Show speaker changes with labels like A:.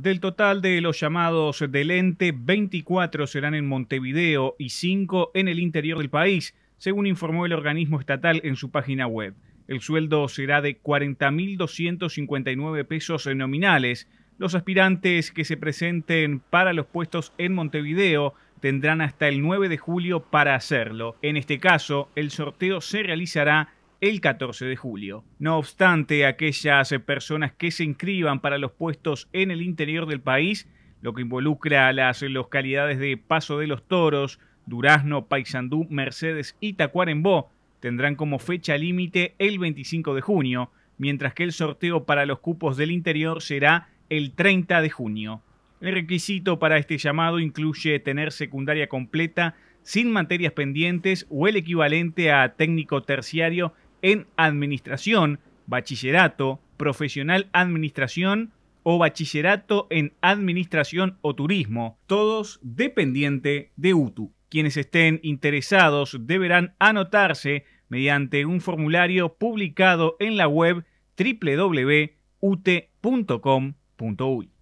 A: Del total de los llamados del ente, 24 serán en Montevideo y 5 en el interior del país, según informó el organismo estatal en su página web. El sueldo será de 40.259 pesos nominales. Los aspirantes que se presenten para los puestos en Montevideo tendrán hasta el 9 de julio para hacerlo. En este caso, el sorteo se realizará el 14 de julio. No obstante, aquellas personas que se inscriban para los puestos en el interior del país, lo que involucra a las localidades de Paso de los Toros, Durazno, Paysandú, Mercedes y Tacuarembó, tendrán como fecha límite el 25 de junio, mientras que el sorteo para los cupos del interior será el 30 de junio. El requisito para este llamado incluye tener secundaria completa sin materias pendientes o el equivalente a técnico terciario en administración, bachillerato, profesional administración o bachillerato en administración o turismo, todos dependiente de UTU. Quienes estén interesados deberán anotarse mediante un formulario publicado en la web www.ut.com.uy.